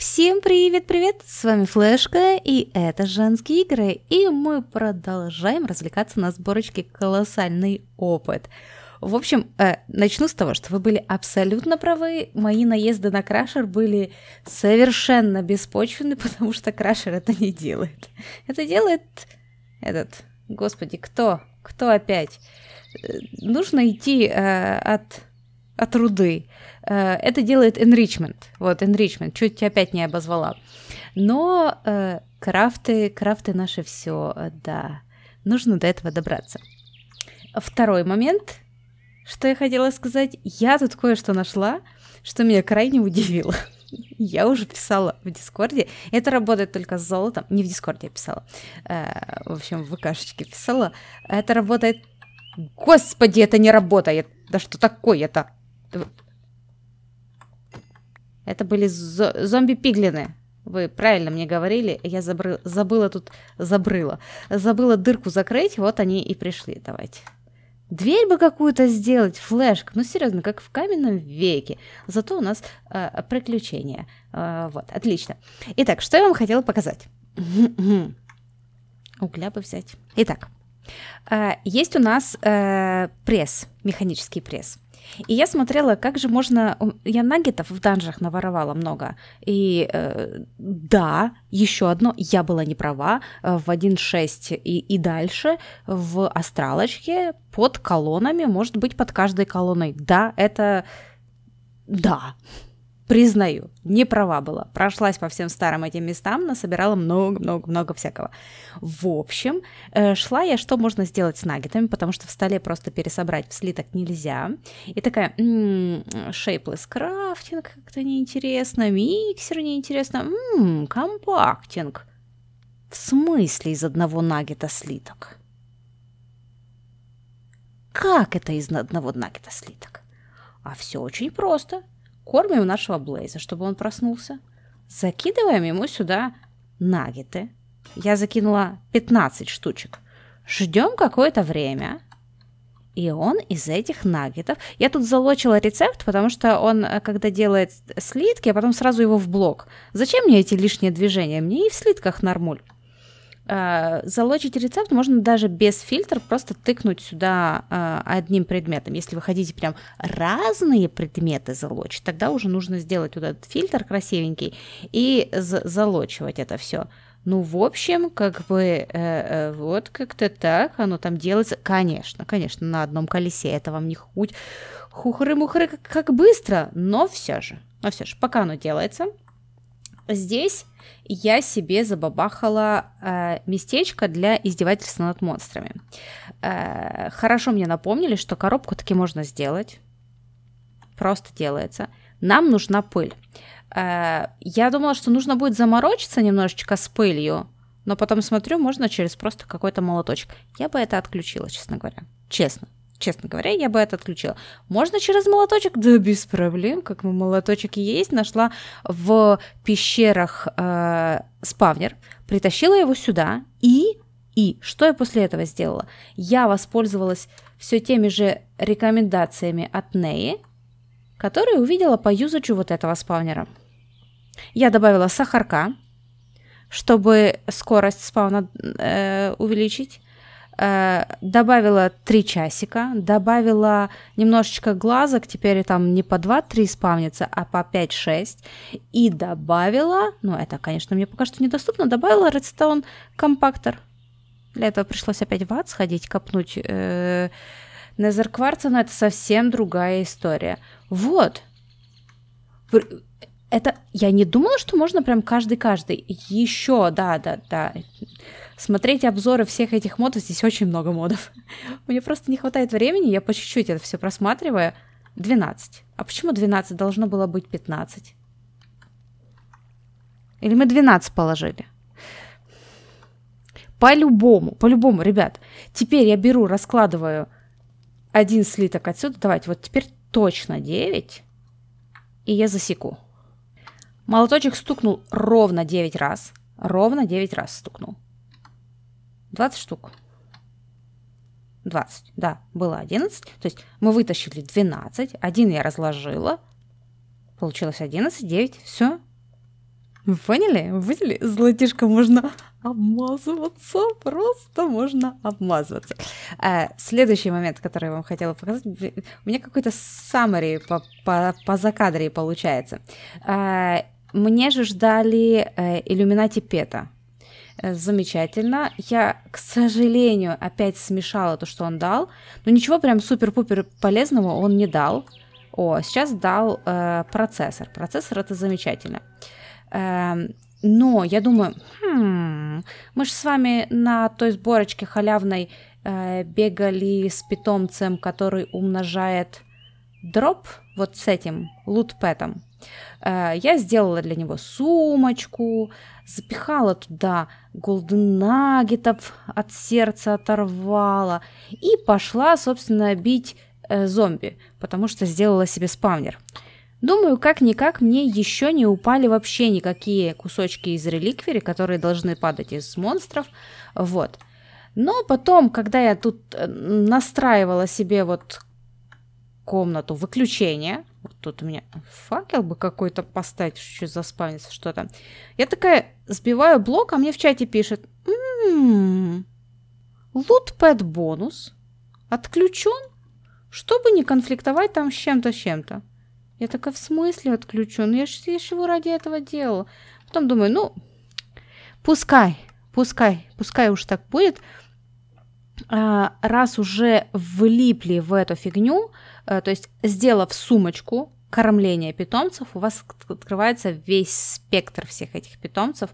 Всем привет-привет! С вами Флешка, и это «Женские игры», и мы продолжаем развлекаться на сборочке «Колоссальный опыт». В общем, э, начну с того, что вы были абсолютно правы. Мои наезды на крашер были совершенно беспочвены, потому что крашер это не делает. Это делает этот... Господи, кто? Кто опять? Э, нужно идти э, от от руды. Э, это делает enrichment. Вот, enrichment. Чуть тебя опять не обозвала. Но э, крафты, крафты наши все, э, да. Нужно до этого добраться. Второй момент, что я хотела сказать. Я тут кое-что нашла, что меня крайне удивило. Я уже писала в Дискорде. Это работает только с золотом. Не в Дискорде я писала. Э, в общем, в ВКшечке писала. Это работает... Господи, это не работает! Да что такое-то? Это были зо зомби-пиглины. Вы правильно мне говорили, я забры... забыла тут... Забрыла. Забыла дырку закрыть, вот они и пришли. Давайте. Дверь бы какую-то сделать, флешк. Ну, серьезно, как в каменном веке. Зато у нас э, приключения. Э, вот, отлично. Итак, что я вам хотела показать? Угля бы взять. Итак, э, есть у нас э, пресс, механический пресс. И я смотрела, как же можно... Я Нагетов в данжах наворовала много. И э, да, еще одно, я была не права. Э, в 1.6 и, и дальше в астралочке под колоннами, может быть, под каждой колонной. Да, это... Да, признаю, не права была. Прошлась по всем старым этим местам, насобирала много-много-много всякого. В общем, э, шла я, что можно сделать с наггетами, потому что в столе просто пересобрать в слиток нельзя. И такая, м-м, shapeless крафтинг как-то неинтересно, миксер неинтересно, м-м, компактинг. В смысле из одного наггета слиток? Как это из одного наггета слиток? А все очень просто кормим нашего Блейза, чтобы он проснулся. Закидываем ему сюда наггеты. Я закинула 15 штучек. Ждем какое-то время. И он из этих наггетов... Я тут залочила рецепт, потому что он, э, когда делает слитки, а потом сразу его в блок. Зачем мне эти лишние движения? Мне и в слитках нормуль. Э, залочить рецепт можно даже без фильтра, просто тыкнуть сюда э, одним предметом. Если вы хотите прям разные предметы залочить, тогда уже нужно сделать вот этот фильтр красивенький и залочивать это все. Ну, в общем, как бы э, э, вот как-то так оно там делается. Конечно, конечно, на одном колесе это вам не хуть. Хухры-мухры, как, как быстро, но все же. Но все же, пока оно делается, Здесь я себе забабахала э, местечко для издевательства над монстрами. Э, хорошо мне напомнили, что коробку таки можно сделать. Просто делается. Нам нужна пыль. Э, я думала, что нужно будет заморочиться немножечко с пылью, но потом смотрю, можно через просто какой-то молоточек. Я бы это отключила, честно говоря. Честно честно говоря, я бы это отключила. Можно через молоточек? Да без проблем, как мы молоточек и есть. Нашла в пещерах э, спавнер, притащила его сюда и... И что я после этого сделала? Я воспользовалась все теми же рекомендациями от Неи, которые увидела по юзачу вот этого спавнера. Я добавила сахарка, чтобы скорость спавна э, увеличить э, добавила три часика, добавила немножечко глазок, теперь там не по 2-3 спавнится, а по 5-6, и добавила, ну это, конечно, мне пока что недоступно, добавила Redstone компактор. Для этого пришлось опять в ад сходить, копнуть э, Незеркварца, но это совсем другая история. Вот это я не думала, что можно прям каждый-каждый. Еще, да, да, да. Смотреть обзоры всех этих модов, здесь очень много модов. Мне просто не хватает времени, я по чуть-чуть это все просматриваю. 12. А почему 12? Должно было быть 15. Или мы 12 положили? По-любому, по-любому, ребят. Теперь я беру, раскладываю один слиток отсюда. Давайте, вот теперь точно 9. И я засеку. Молоточек стукнул ровно 9 раз. Ровно 9 раз стукнул. 20 штук. 20, да, было 11. То есть мы вытащили 12, один я разложила. Получилось 11, 9, все. Вы поняли? Вы поняли? Золотишком можно обмазываться, просто можно обмазываться. А, следующий момент, который я вам хотела показать, у меня какой-то summary по, по, по закадре получается. А, мне же ждали э, Иллюминати Пета. Э, замечательно. Я, к сожалению, опять смешала то, что он дал. Но ничего прям супер-пупер полезного он не дал. О, сейчас дал э, процессор. Процессор это замечательно. Э, но я думаю, хм, мы же с вами на той сборочке халявной э, бегали с питомцем, который умножает дроп вот с этим лутпэтом. Э, я сделала для него сумочку, запихала туда голден наггетов, от сердца оторвала и пошла, собственно, бить э, зомби, потому что сделала себе спавнер. Думаю, как-никак мне еще не упали вообще никакие кусочки из реликвери, которые должны падать из монстров. Вот. Но потом, когда я тут э, настраивала себе вот комнату выключения, вот тут у меня факел бы какой-то поставить, еще заспавнится что-то. Я такая сбиваю блок, а мне в чате пишет. «М-м-м, Лутпэд бонус отключен, чтобы не конфликтовать там с чем-то, с чем-то. Я такая, в смысле отключен? Я же, его ради этого делала. Потом думаю, ну, пускай, пускай, пускай уж так будет. А, раз уже влипли в эту фигню, Э, то есть, сделав сумочку кормления питомцев, у вас открывается весь спектр всех этих питомцев,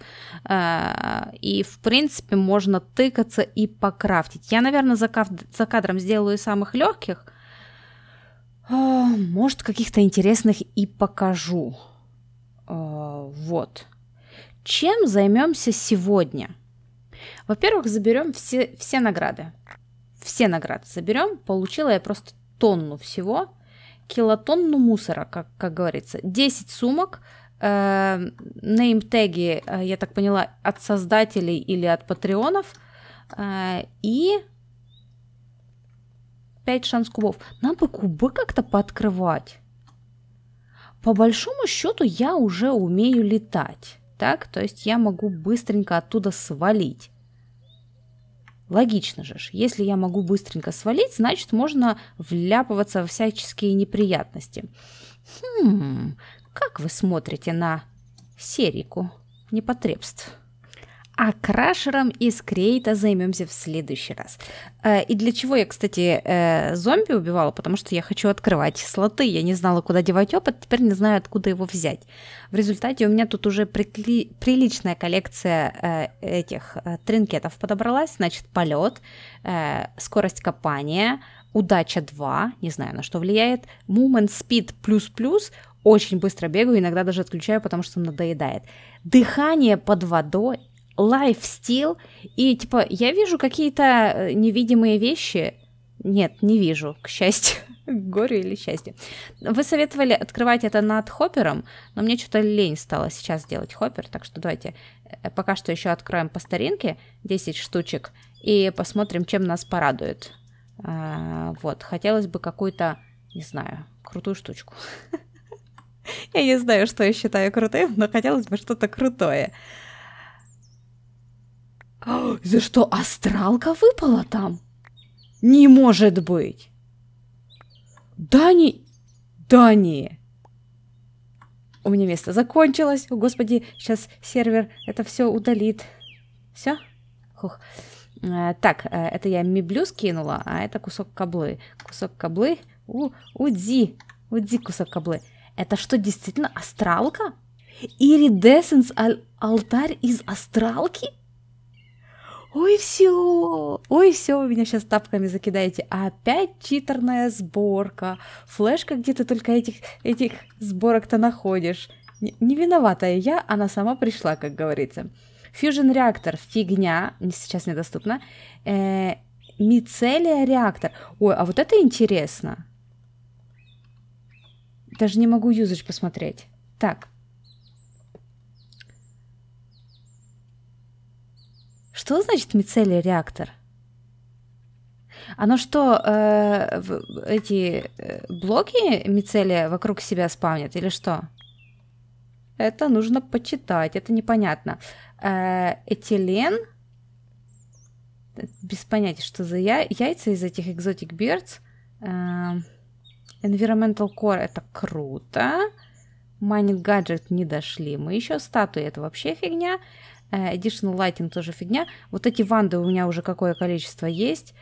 э, и, в принципе, можно тыкаться и покрафтить. Я, наверное, за, кав... за кадром сделаю самых легких, а, может, каких-то интересных и покажу. А, вот. Чем займемся сегодня? Во-первых, заберем все, все награды. Все награды заберем. Получила я просто тонну всего, килотонну мусора, как, как говорится, 10 сумок, э, неймтеги, э, я так поняла, от создателей или от патреонов, э, и 5 шанс кубов. Нам бы кубы как-то пооткрывать. По большому счету я уже умею летать, так? То есть я могу быстренько оттуда свалить. Логично же ж, если я могу быстренько свалить, значит, можно вляпываться во всяческие неприятности. Хм, как вы смотрите на серику непотребств? А крашером из крейта займемся в следующий раз. Э, и для чего я, кстати, э, зомби убивала? Потому что я хочу открывать слоты. Я не знала, куда девать опыт, теперь не знаю, откуда его взять. В результате у меня тут уже прикли... приличная коллекция э, этих тринкетов подобралась. Значит, полет, скорость копания, удача 2, не знаю, на что влияет, movement speed плюс-плюс, очень быстро бегаю, иногда даже отключаю, потому что надоедает. Дыхание под водой лайфстил, и типа я вижу какие-то э, невидимые вещи. Нет, не вижу, к счастью. Горе или счастье. Вы советовали открывать это над хоппером, но мне что-то лень стало сейчас делать хоппер, так что давайте э, пока что еще откроем по старинке 10 штучек и посмотрим, чем нас порадует. А, вот, хотелось бы какую-то, не знаю, крутую штучку. Я не знаю, что я считаю крутым, но хотелось бы что-то крутое. За что, астралка выпала там? Не может быть! Дани! Дани! У меня место закончилось. О, господи, сейчас сервер это все удалит. Все? Хух. Э, так, э, это я меблю скинула, а это кусок каблы. Кусок каблы. У, уди. Уди кусок каблы. Это что, действительно астралка? Иридесенс аль алтарь из астралки? ой, все, ой, все, вы меня сейчас тапками закидаете. опять читерная сборка. Флешка где-то только этих, этих сборок-то находишь. Не, не виноватая я, она сама пришла, как говорится. Фьюжн реактор фигня, сейчас недоступна. Э, мицелия реактор. Ой, а вот это интересно. Даже не могу юзач посмотреть. Так, Что значит мицелий реактор? Оно что, э, эти э, блоки мицелия вокруг себя спавнят или что? Это нужно почитать, это непонятно. Э, этилен, э, без понятия, что за я, яйца из этих экзотик birds. Э, environmental core это круто. Майнинг гаджет не дошли мы еще. Статуи это вообще фигня. Э, Additional Lighting тоже фигня. Вот эти ванды у меня уже какое количество есть.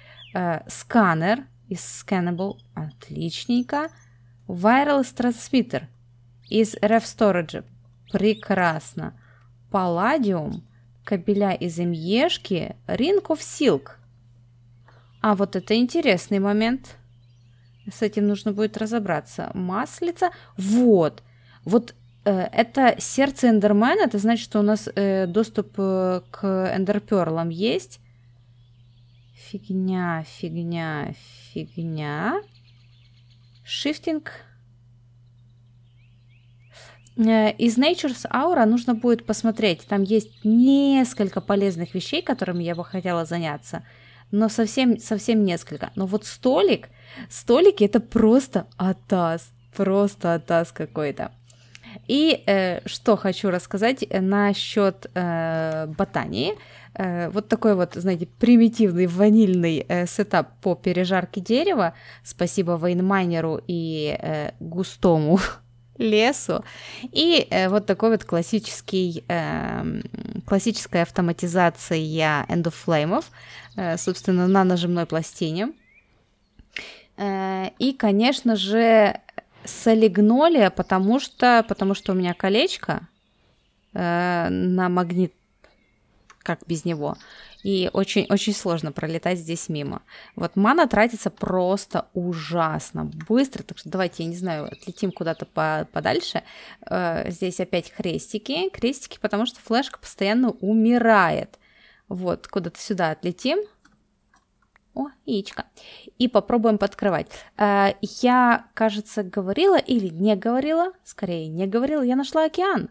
Сканер э, из Scannable. Отличненько. Wireless Transmitter из Ref Storage. Прекрасно. Palladium. Кабеля из МЕшки. Ring of Silk. А вот это интересный момент. С этим нужно будет разобраться. Маслица. Вот. Вот Э, это сердце Эндермена, это значит, что у нас э, доступ э, к Эндерперлам есть. Фигня, фигня, фигня. Шифтинг. Из Nature's Aura нужно будет посмотреть. Там есть несколько полезных вещей, которыми я бы хотела заняться. Но совсем, совсем несколько. Но вот столик, столики это просто атас. Просто атас какой-то. И э, что хочу рассказать э, насчет э, ботании. Э, вот такой вот, знаете, примитивный ванильный э, сетап по пережарке дерева. Спасибо Вейнмайнеру и э, густому лесу. И э, вот такой вот классический, э, классическая автоматизация эндофлеймов, э, собственно, на нажимной пластине. Э, и, конечно же, солигнолия, потому что, потому что у меня колечко э, на магнит, как без него. И очень, очень сложно пролетать здесь мимо. Вот мана тратится просто ужасно быстро. Так что давайте, я не знаю, отлетим куда-то по, подальше. Э, здесь опять крестики. Крестики, потому что флешка постоянно умирает. Вот, куда-то сюда отлетим. О, яичко. И попробуем подкрывать. Э, я, кажется, говорила или не говорила, скорее не говорила, я нашла океан.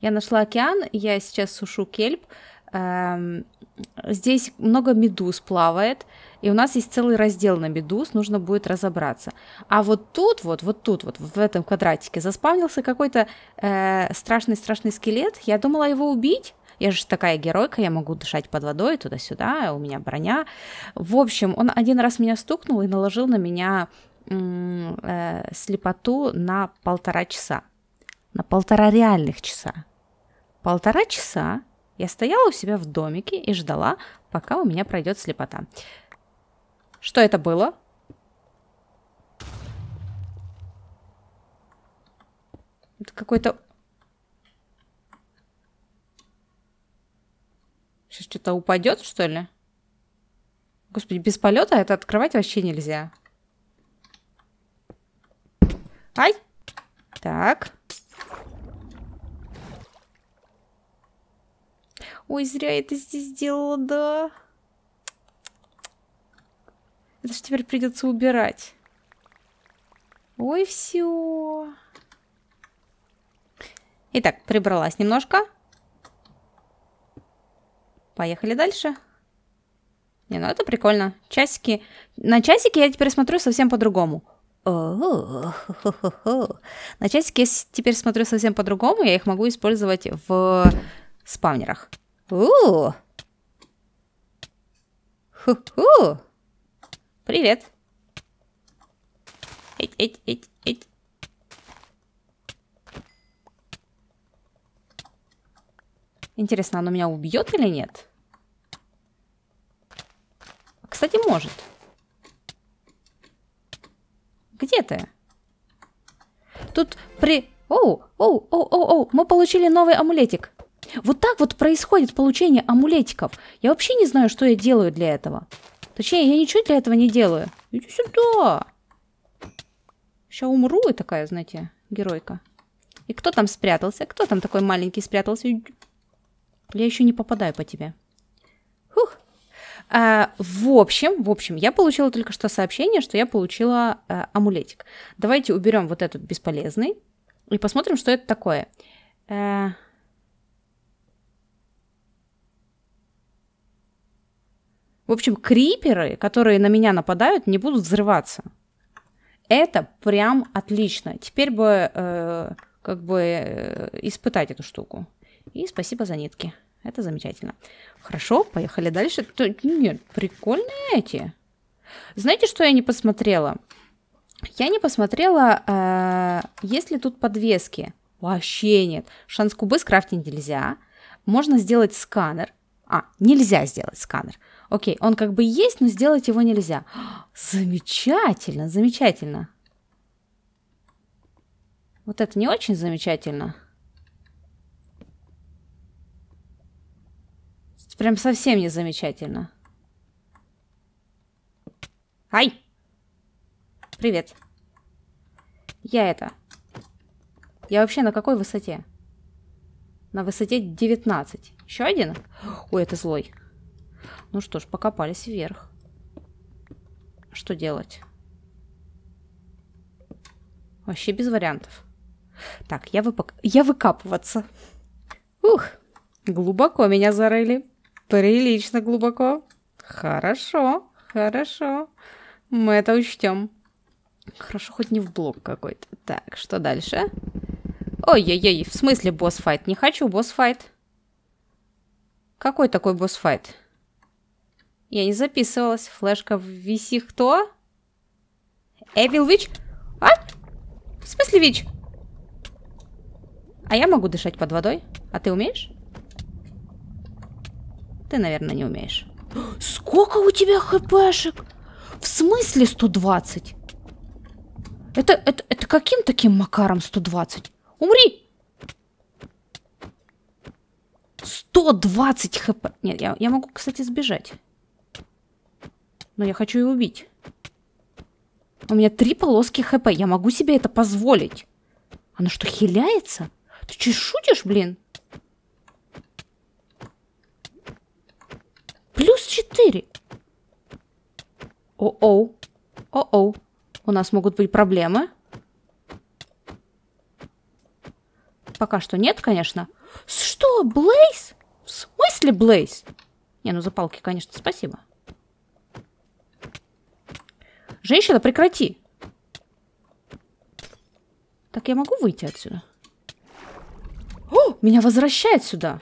Я нашла океан, я сейчас сушу кельп. Эм, здесь много медуз плавает, и у нас есть целый раздел на медуз, нужно будет разобраться. А вот тут вот, вот тут вот, в этом квадратике заспавнился какой-то страшный-страшный э, скелет. Я думала его убить, я же такая геройка, я могу дышать под водой туда-сюда, у меня броня. В общем, он один раз меня стукнул и наложил на меня э, слепоту на полтора часа. На полтора реальных часа. Полтора часа я стояла у себя в домике и ждала, пока у меня пройдет слепота. Что это было? Это какой-то Сейчас что-то упадет, что ли? Господи, без полета это открывать вообще нельзя. Ай! Так. Ой, зря я это здесь сделала, да. Это же теперь придется убирать. Ой, все. Итак, прибралась немножко. Поехали дальше. Не, ну это прикольно. Часики. На часики я теперь смотрю совсем по-другому. На часики я теперь смотрю совсем по-другому. Я их могу использовать в спавнерах. Привет. Эть, эть, эть. Интересно, оно меня убьет или нет? Кстати, может. Где ты? Тут при... Оу, оу, оу, оу, оу, мы получили новый амулетик. Вот так вот происходит получение амулетиков. Я вообще не знаю, что я делаю для этого. Точнее, я ничего для этого не делаю. Иди сюда. Сейчас умру и такая, знаете, геройка. И кто там спрятался? Кто там такой маленький спрятался? Я еще не попадаю по тебе. Хух. А, в общем, в общем, я получила только что сообщение, что я получила а, амулетик. Давайте уберем вот этот бесполезный и посмотрим, что это такое. А... В общем, криперы, которые на меня нападают, не будут взрываться. Это прям отлично. Теперь бы э, как бы э, испытать эту штуку. И спасибо за нитки. Это замечательно. Хорошо, поехали дальше. Нет, прикольные эти. Знаете, что я не посмотрела? Я не посмотрела, э, есть ли тут подвески. Вообще нет. Шанс-кубы скрафтить нельзя. Можно сделать сканер. А, нельзя сделать сканер. Окей, он как бы есть, но сделать его нельзя. Замечательно, замечательно. Вот это не очень замечательно. Прям совсем не замечательно. Ай! Привет. Я это. Я вообще на какой высоте? На высоте 19. Еще один? Ой, это злой. Ну что ж, покопались вверх. Что делать? Вообще без вариантов. Так, я, выпок... я выкапываться. Ух, глубоко меня зарыли. Прилично глубоко. Хорошо, хорошо. Мы это учтем. Хорошо, хоть не в блок какой-то. Так, что дальше? Ой-ой-ой, в смысле босс-файт? Не хочу босс-файт. Какой такой босс-файт? Я не записывалась. Флешка виси кто? Эвил Вич? А? В смысле Вич? А я могу дышать под водой? А ты умеешь? Ты, наверное, не умеешь. Сколько у тебя хпшек? В смысле 120? Это, это, это каким таким макаром 120? Умри! 120 хп. Нет, я, я могу, кстати, сбежать. Но я хочу и убить. У меня три полоски хп. Я могу себе это позволить. она что, хиляется? Ты что шутишь, блин? четыре. О-оу. О-оу. У нас могут быть проблемы. Пока что нет, конечно. Что, Блейз? В смысле Блейз? Не, ну за палки, конечно, спасибо. Женщина, прекрати. Так, я могу выйти отсюда? О, меня возвращает сюда.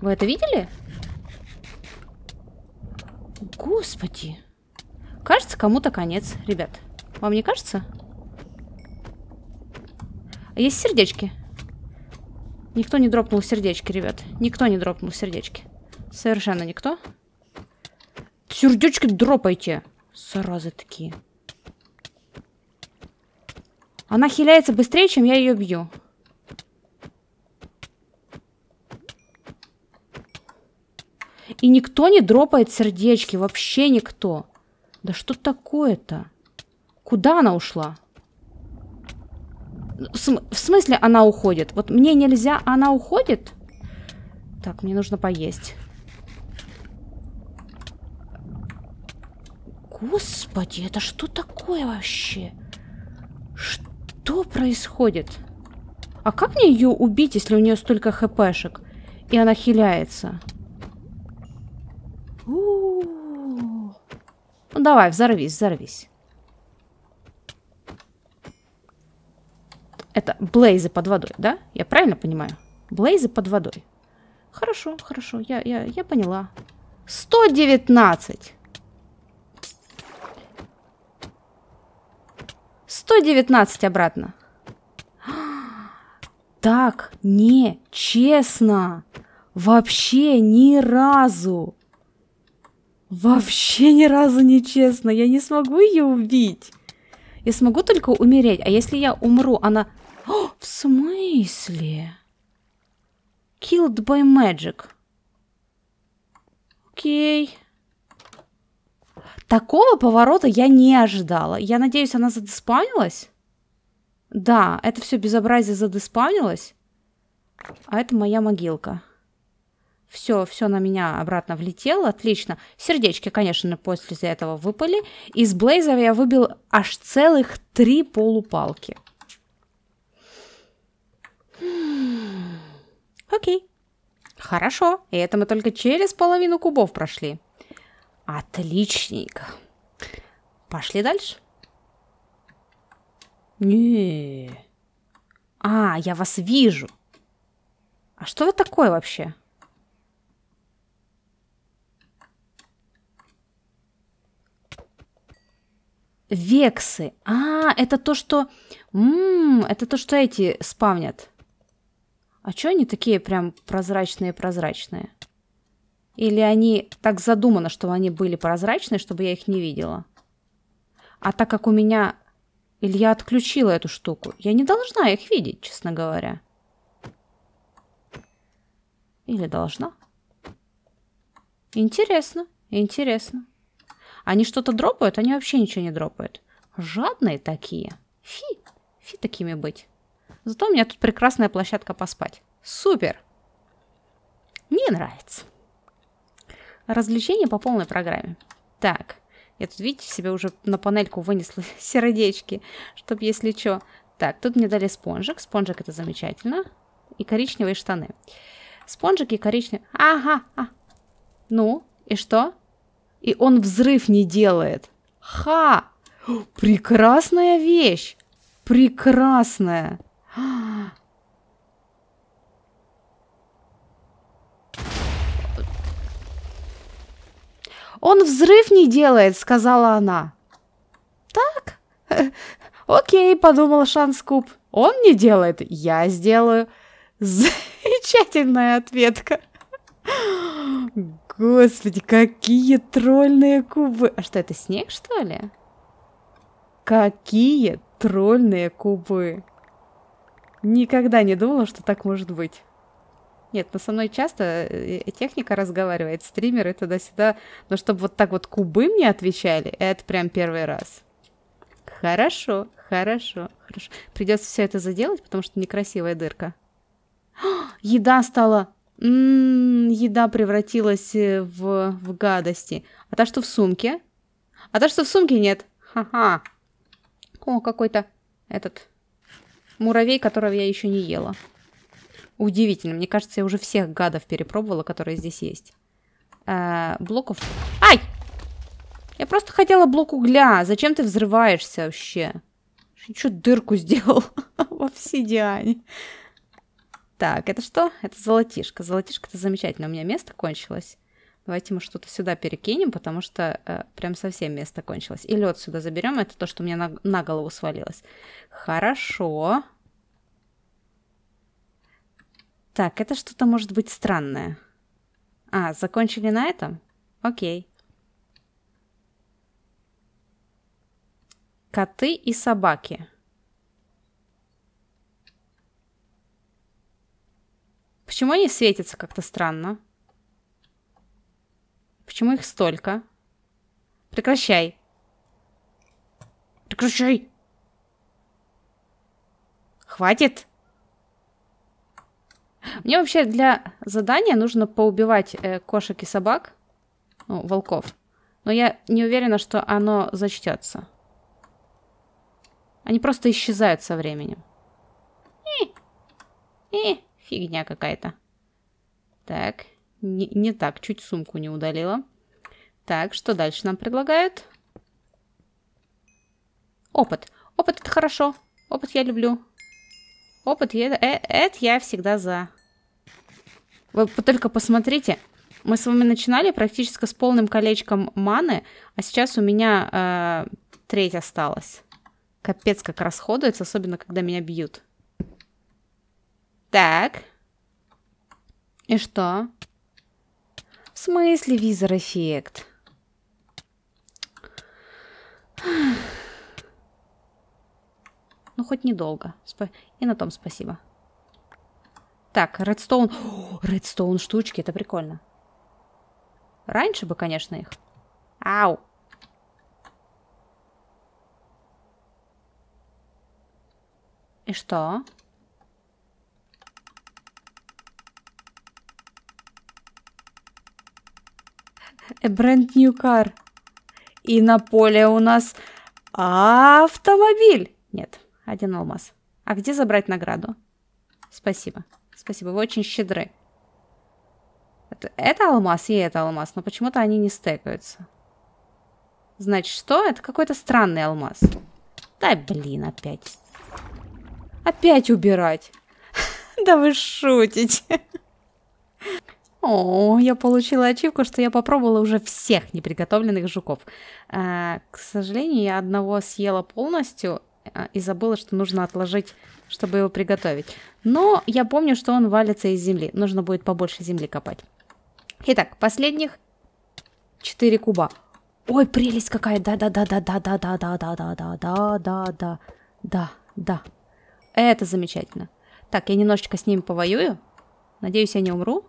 Вы это видели? Господи. Кажется, кому-то конец, ребят. Вам не кажется? А есть сердечки. Никто не дропнул сердечки, ребят. Никто не дропнул сердечки. Совершенно никто. Сердечки дропайте. Саразы такие. Она хиляется быстрее, чем я ее бью. И никто не дропает сердечки, вообще никто. Да что такое-то? Куда она ушла? В смысле она уходит? Вот мне нельзя, а она уходит? Так, мне нужно поесть. Господи, это что такое вообще? Что происходит? А как мне ее убить, если у нее столько хпшек? И она хиляется. Ну давай, взорвись, взорвись. Это блейзы под водой, да? Я правильно понимаю? Блейзы под водой. Хорошо, хорошо, я, я, я поняла. 119! 119 обратно. Так не честно, Вообще ни разу. Вообще ни разу не честно. Я не смогу ее убить. Я смогу только умереть. А если я умру, она... О, в смысле? Killed by magic. Окей. Такого поворота я не ожидала. Я надеюсь, она задеспанилась? Да, это все безобразие задеспанилось. А это моя могилка все, все на меня обратно влетело, отлично. Сердечки, конечно, после этого выпали. Из блейзера я выбил аж целых три полупалки. Окей. Хорошо. И это мы только через половину кубов прошли. Отличненько. Пошли дальше. Не. А, я вас вижу. А что это такое вообще? Вексы. А, это то, что... М это то, что эти спавнят. А чё они такие прям прозрачные-прозрачные? Или они так задумано, чтобы они были прозрачные, чтобы я их не видела? А так как у меня... Или я отключила эту штуку, я не должна их видеть, честно говоря. Или должна? Интересно, интересно. Они что-то дропают, они вообще ничего не дропают. Жадные такие. Фи, фи такими быть. Зато у меня тут прекрасная площадка поспать. Супер! Мне нравится. Развлечения по полной программе. Так, я тут, видите, себе уже на панельку вынесла сердечки, чтобы если что. Так, тут мне дали спонжик. Спонжик это замечательно. И коричневые штаны. Спонжики и коричневые... Ага, а. Ну, и что? и он взрыв не делает. Ха! Прекрасная вещь! Прекрасная! Он взрыв не делает, сказала она. Так? Окей, подумал Шанскуб. Он не делает, я сделаю. Замечательная ответка. Господи, какие тролльные кубы! А что, это снег, что ли? Какие тролльные кубы! Никогда не думала, что так может быть. Нет, но ну, со мной часто э, э, техника разговаривает, стримеры туда-сюда, но чтобы вот так вот кубы мне отвечали, это прям первый раз. Хорошо, хорошо, хорошо. Придется все это заделать, потому что некрасивая дырка. О, а, еда стала Ммм, еда превратилась э, в, в гадости. А та, что в сумке? А та, что в сумке нет? Ха-ха. О, какой-то этот муравей, которого я еще не ела. Удивительно. Мне кажется, я уже всех гадов перепробовала, которые здесь есть. Э -э, блоков... Ай! Я просто хотела блок угля. Зачем ты взрываешься вообще? Что дырку сделал во всей Диане? Так, это что? Это золотишко. Золотишко-то замечательно, у меня место кончилось. Давайте мы что-то сюда перекинем, потому что э, прям совсем место кончилось. И лед сюда заберем, это то, что мне на, на голову свалилось. Хорошо. Так, это что-то может быть странное. А, закончили на этом? Окей. Коты и собаки. Почему они светятся как-то странно? Почему их столько? Прекращай. Прекращай. Хватит. Мне вообще для задания нужно поубивать э, кошек и собак. Ну, волков. Но я не уверена, что оно зачтется. Они просто исчезают со временем. И, и. Фигня какая-то. Так, не, не так, чуть сумку не удалила. Так, что дальше нам предлагают? Опыт. Опыт это хорошо. Опыт я люблю. Опыт я... Э, это я всегда за. Вы только посмотрите. Мы с вами начинали практически с полным колечком маны, а сейчас у меня э, треть осталась. Капец как расходуется, особенно когда меня бьют. Так. И что? В смысле визор эффект? Ну, хоть недолго. И на том спасибо. Так, редстоун. Редстоун штучки, это прикольно. Раньше бы, конечно, их. Ау. И что? бренд new car. И на поле у нас автомобиль. Нет, один алмаз. А где забрать награду? Спасибо. Спасибо, вы очень щедры. Это, это алмаз и это алмаз, но почему-то они не стекаются. Значит, что? Это какой-то странный алмаз. Да блин, опять. Опять убирать. Да вы шутите. О, я получила ачивку, что я попробовала уже всех неприготовленных жуков. А, к сожалению, я одного съела полностью и забыла, что нужно отложить, чтобы его приготовить. Но я помню, что он валится из земли. Нужно будет побольше земли копать. Итак, последних 4 куба. Ой, прелесть какая! Да-да-да-да-да-да-да-да-да-да-да-да. Да, да. Это замечательно. Так, я немножечко с ними повоюю. Надеюсь, я не умру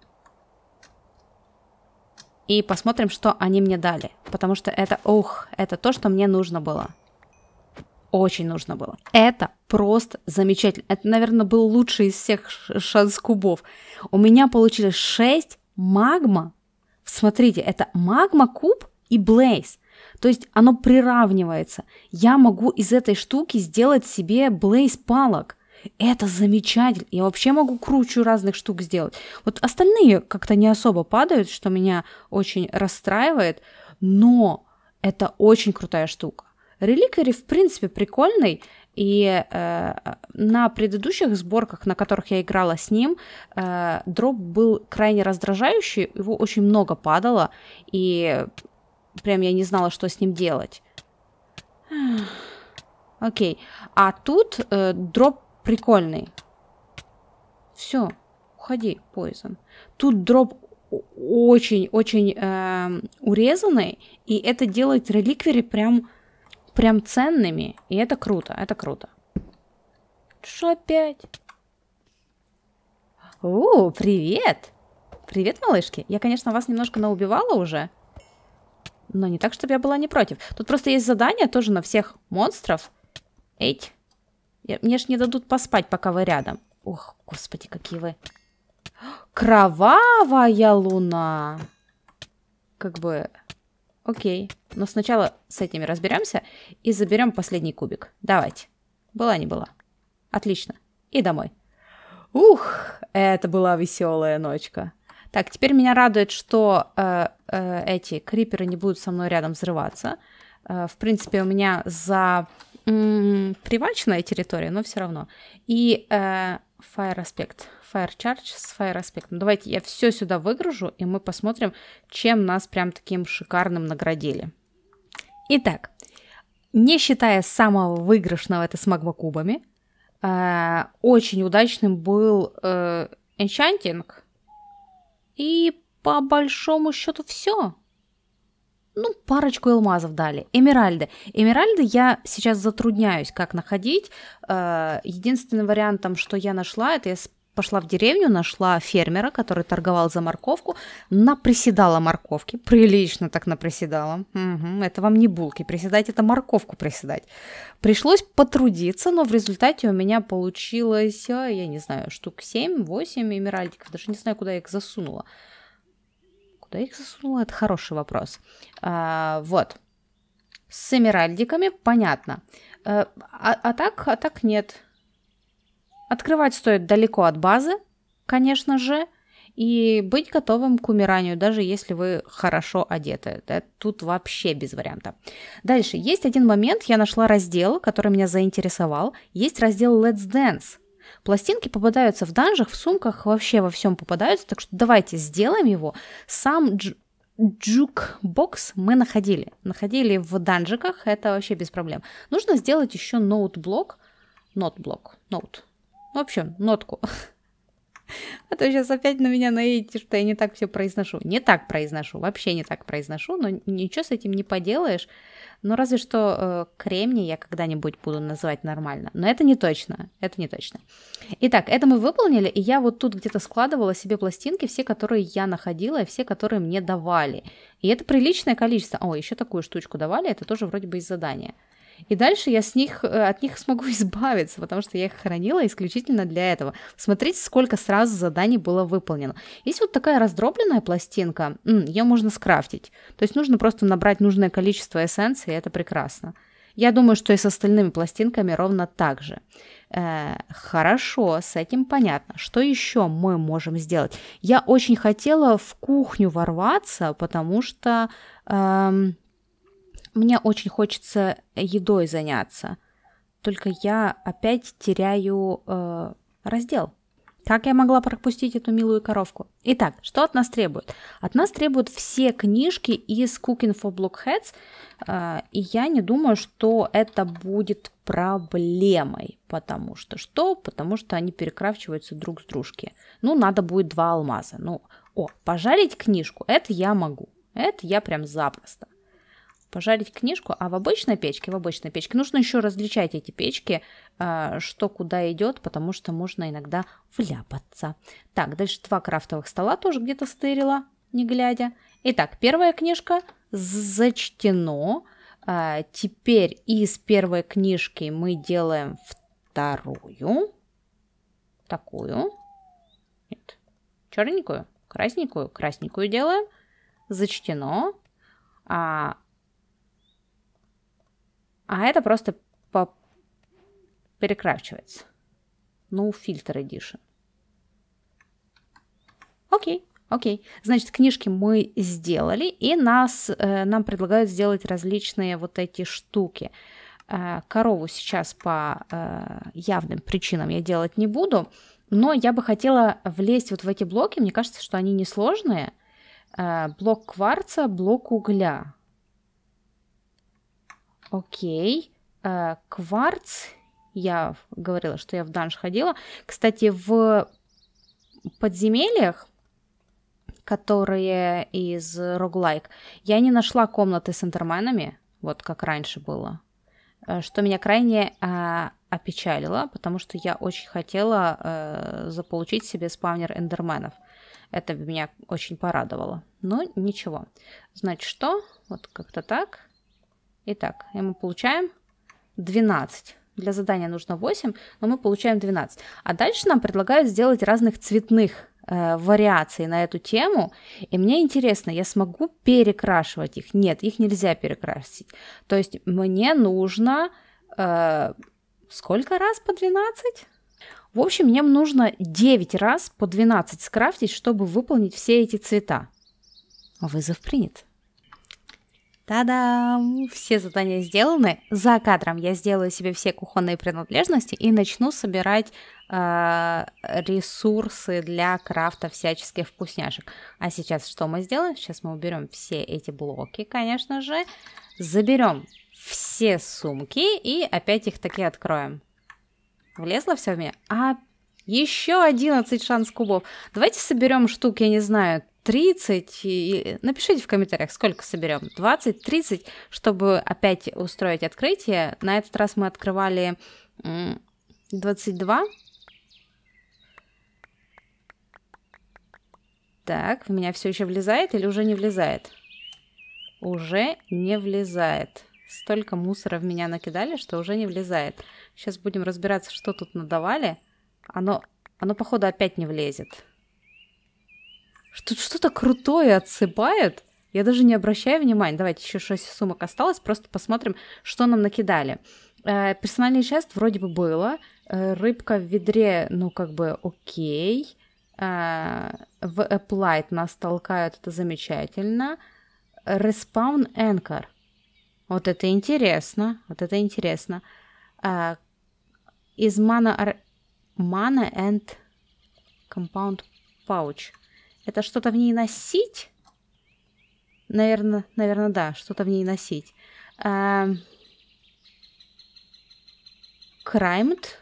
и посмотрим, что они мне дали. Потому что это, ох, это то, что мне нужно было. Очень нужно было. Это просто замечательно. Это, наверное, был лучший из всех шанс-кубов. У меня получилось 6 магма. Смотрите, это магма-куб и блейз. То есть оно приравнивается. Я могу из этой штуки сделать себе блейз палок. Это замечательно. Я вообще могу кручу разных штук сделать. Вот остальные как-то не особо падают, что меня очень расстраивает, но это очень крутая штука. Реликвери, в принципе, прикольный, и э, на предыдущих сборках, на которых я играла с ним, э, дроп был крайне раздражающий, его очень много падало, и прям я не знала, что с ним делать. Окей. А тут э, дроп прикольный. Все, уходи, Poison. Тут дроп очень-очень э, эм, урезанный, и это делает реликвери прям, прям ценными, и это круто, это круто. Что опять? О, привет! Привет, малышки! Я, конечно, вас немножко наубивала уже, но не так, чтобы я была не против. Тут просто есть задание тоже на всех монстров. Эть. Мне ж не дадут поспать, пока вы рядом. Ох, господи, какие вы... Кровавая луна! Как бы... Окей. Но сначала с этими разберемся и заберем последний кубик. Давайте. Была не была. Отлично. И домой. Ух, это была веселая ночка. Так, теперь меня радует, что э, э, эти криперы не будут со мной рядом взрываться. Э, в принципе, у меня за м- привачная территория, но все равно. И э, Fire Aspect, Fire Charge с Fire Aspect. Ну, давайте я все сюда выгружу, и мы посмотрим, чем нас прям таким шикарным наградили. Итак, не считая самого выигрышного, это с магмакубами, э, очень удачным был э, Enchanting. И по большому счету все ну, парочку алмазов дали. Эмеральды. Эмеральды я сейчас затрудняюсь, как находить. Э, единственным вариантом, что я нашла, это я пошла в деревню, нашла фермера, который торговал за морковку, наприседала морковки, прилично так наприседала. Угу, это вам не булки приседать, это морковку приседать. Пришлось потрудиться, но в результате у меня получилось, э, я не знаю, штук 7-8 эмеральдиков, даже не знаю, куда я их засунула. Куда их засунула? Это хороший вопрос. А, вот. С эмеральдиками понятно. Э, а, а, так, а так нет. Открывать стоит далеко от базы, конечно же, и быть готовым к умиранию, даже если вы хорошо одеты. Да? Тут вообще без варианта. Дальше, есть один момент, я нашла раздел, который меня заинтересовал. Есть раздел Let's Dance. Пластинки попадаются в данжах, в сумках, вообще во всем попадаются, так что давайте сделаем его. Сам дж... джукбокс мы находили. Находили в данжиках, это вообще без проблем. Нужно сделать еще ноут-блок, нот-блок, ноут. В общем, нотку. а то сейчас опять на меня наедете, что я не так все произношу. Не так произношу, вообще не так произношу, но ничего с этим не поделаешь. Ну, разве что э, кремний я когда-нибудь буду называть нормально. Но это не точно, это не точно. Итак, это мы выполнили, и я вот тут где-то складывала себе пластинки, все, которые я находила, и все, которые мне давали. И это приличное количество. О, еще такую штучку давали, это тоже вроде бы из задания. И дальше я с них, э, от них смогу избавиться, потому что я их хранила исключительно для этого. Смотрите, сколько сразу заданий было выполнено. Есть вот такая раздробленная пластинка, ее можно скрафтить. То есть нужно просто набрать нужное количество эссенции, и это прекрасно. Я думаю, что и с остальными пластинками ровно так же. Э, хорошо, с этим понятно. Что еще мы можем сделать? Я очень хотела в кухню ворваться, потому что... Э, мне очень хочется едой заняться. Только я опять теряю э, раздел. Как я могла пропустить эту милую коровку? Итак, что от нас требует? От нас требуют все книжки из Cooking for Blockheads, э, и я не думаю, что это будет проблемой, потому что что? Потому что они перекрафчиваются друг с дружки. Ну, надо будет два алмаза. Ну, о, пожарить книжку, это я могу, это я прям запросто пожарить книжку, а в обычной печке, в обычной печке нужно еще различать эти печки, а, что куда идет, потому что можно иногда вляпаться. Так, дальше два крафтовых стола тоже где-то стырила, не глядя. Итак, первая книжка зачтено. А, теперь из первой книжки мы делаем вторую. Такую. Нет. Черненькую, красненькую, красненькую делаем. Зачтено. А а это просто по... перекрачивается. No Filter Edition. Окей, окей. Значит, книжки мы сделали, и нас, э, нам предлагают сделать различные вот эти штуки. Э, корову сейчас по э, явным причинам я делать не буду, но я бы хотела влезть вот в эти блоки. Мне кажется, что они несложные. Э, блок кварца, блок угля. Окей. Э, кварц. Я говорила, что я в данж ходила. Кстати, в подземельях, которые из Роглайк, я не нашла комнаты с интерменами, вот как раньше было. Э, что меня крайне э, опечалило, потому что я очень хотела э, заполучить себе спавнер эндерменов. Это меня очень порадовало. Но ничего. Значит, что? Вот как-то так. Итак, э, мы получаем 12. Для задания нужно 8, но мы получаем 12. А дальше нам предлагают сделать разных цветных э, вариаций на эту тему. И мне интересно, я смогу перекрашивать их? Нет, их нельзя перекрасить. То есть мне нужно... Э, сколько раз по 12? В общем, мне нужно 9 раз по 12 скрафтить, чтобы выполнить все эти цвета. Вызов принят. Та-дам! Все задания сделаны. За кадром я сделаю себе все кухонные принадлежности и начну собирать э, ресурсы для крафта всяческих вкусняшек. А сейчас что мы сделаем? Сейчас мы уберем все эти блоки, конечно же. Заберем все сумки и опять их таки откроем. Влезло все в меня? А, еще 11 шанс кубов. Давайте соберем штук, я не знаю, 30, и напишите в комментариях, сколько соберем, 20-30, чтобы опять устроить открытие. На этот раз мы открывали 22. Так, в меня все еще влезает или уже не влезает? Уже не влезает. Столько мусора в меня накидали, что уже не влезает. Сейчас будем разбираться, что тут надавали. Оно, оно походу, опять не влезет. Тут что-то крутое отсыпает. Я даже не обращаю внимания. Давайте еще 6 сумок осталось. Просто посмотрим, что нам накидали. Э, персональный жест вроде бы было. Э, рыбка в ведре, ну, как бы окей. Э, в Applied нас толкают, это замечательно. Respawn Anchor. Вот это интересно. Вот это интересно. Э, из Mana, Mana and Compound Pouch. Это что-то в ней носить? Наверное, наверное, да, что-то в ней носить. Краймт?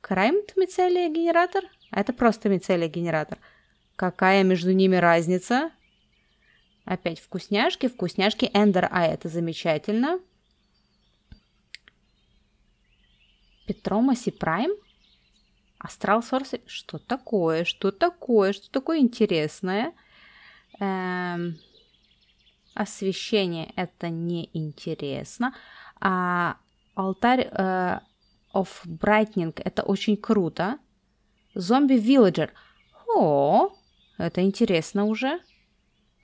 Краймт мицелия генератор? А это просто мицелия генератор. Какая между ними разница? Опять вкусняшки, вкусняшки Эндер А, это замечательно. Петромаси Прайм? Астрал Сорс, что такое, что такое, что такое интересное? Эм, освещение это не интересно, а алтарь э, of Brightening это очень круто. Зомби-вилледжер, о, это интересно уже.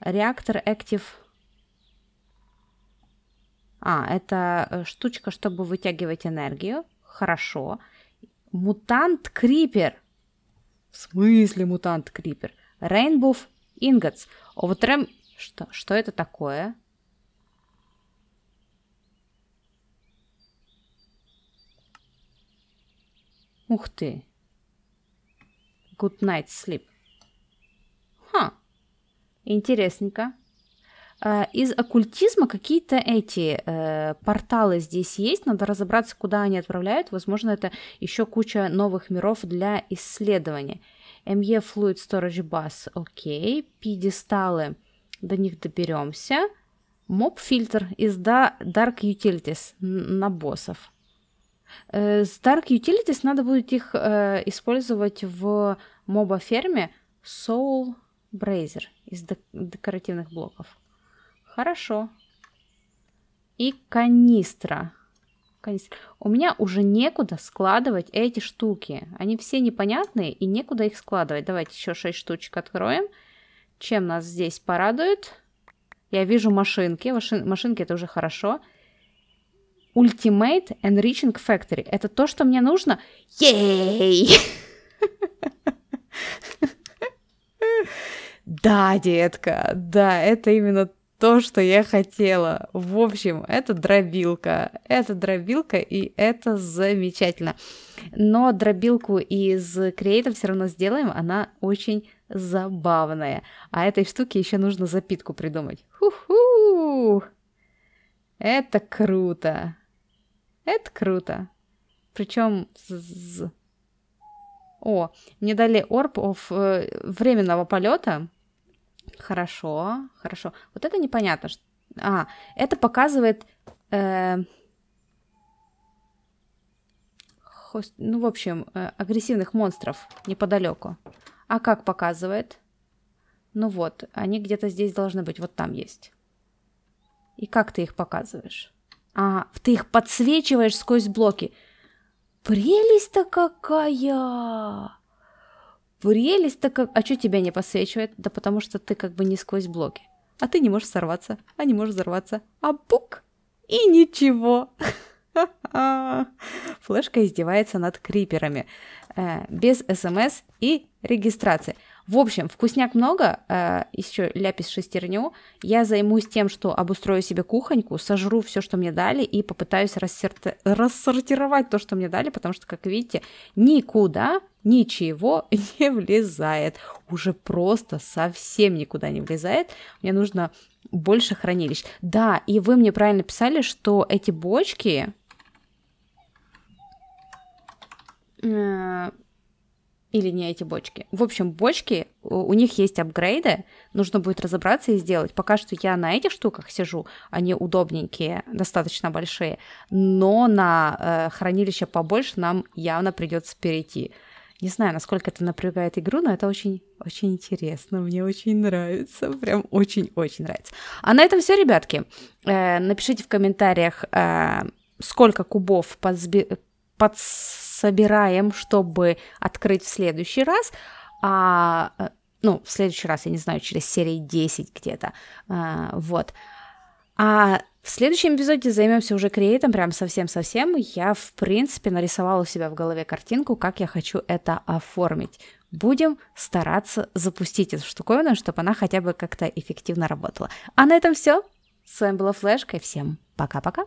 Реактор Active а, это э, штучка, чтобы вытягивать энергию. Хорошо. Мутант Крипер. В смысле мутант Крипер? Рейнбуф Инготс. Овтрем... Что, что это такое? Ух ты. Good night sleep. Ха. Интересненько. Э, из оккультизма какие-то эти э, порталы здесь есть, надо разобраться, куда они отправляют. Возможно, это еще куча новых миров для исследования. МЕ Fluid Storage Bus, окей. Пьедесталы, до них доберемся. Моб-фильтр из da Dark Utilities на боссов. Э, с Dark Utilities надо будет их э, использовать в моба-ферме Soul Brazier из декоративных блоков. Хорошо. И канистра. канистра. У меня уже некуда складывать эти штуки. Они все непонятные и некуда их складывать. Давайте еще 6 штучек откроем. Чем нас здесь порадует? Я вижу машинки. Машин... Машинки это уже хорошо. Ultimate Enriching Factory. Это то, что мне нужно? Ей! Да, детка, да, это именно то, что я хотела. В общем, это дробилка. Это дробилка, и это замечательно. Но дробилку из Creative все равно сделаем, она очень забавная. А этой штуке еще нужно запитку придумать. Ху-ху! Это круто. Это круто. Причем... О, мне дали орб э, временного полета, Хорошо, хорошо. Вот это непонятно. Что... А, это показывает... Э... Ну, в общем, э, агрессивных монстров неподалеку. А как показывает? Ну вот, они где-то здесь должны быть, вот там есть. И как ты их показываешь? А, ты их подсвечиваешь сквозь блоки. Прелесть-то какая! прелесть так, как... А что тебя не подсвечивает? Да потому что ты как бы не сквозь блоки. А ты не можешь сорваться, а не можешь взорваться. А бук! И ничего! Флешка издевается над криперами. Э, без смс и регистрации. В общем, вкусняк много, э, еще ляпис шестерню. Я займусь тем, что обустрою себе кухоньку, сожру все, что мне дали, и попытаюсь рассерти... рассортировать то, что мне дали, потому что, как видите, никуда ничего не влезает. Уже просто совсем никуда не влезает. Мне нужно больше хранилищ. Да, и вы мне правильно писали, что эти бочки э, или не эти бочки. В общем, бочки, у них есть апгрейды, нужно будет разобраться и сделать. Пока что я на этих штуках сижу, они удобненькие, достаточно большие, но на э, хранилище побольше нам явно придется перейти. Не знаю, насколько это напрягает игру, но это очень, очень интересно. Мне очень нравится. Прям очень-очень нравится. А на этом все, ребятки. Э, напишите в комментариях, э, сколько кубов подсби подсобираем, чтобы открыть в следующий раз, а, э, ну, в следующий раз, я не знаю, через серии 10 где-то, а, вот. А в следующем эпизоде займемся уже креатом, прям совсем-совсем. Я, в принципе, нарисовала у себя в голове картинку, как я хочу это оформить. Будем стараться запустить эту штуковину, чтобы она хотя бы как-то эффективно работала. А на этом все. С вами была Флешка, и всем пока-пока.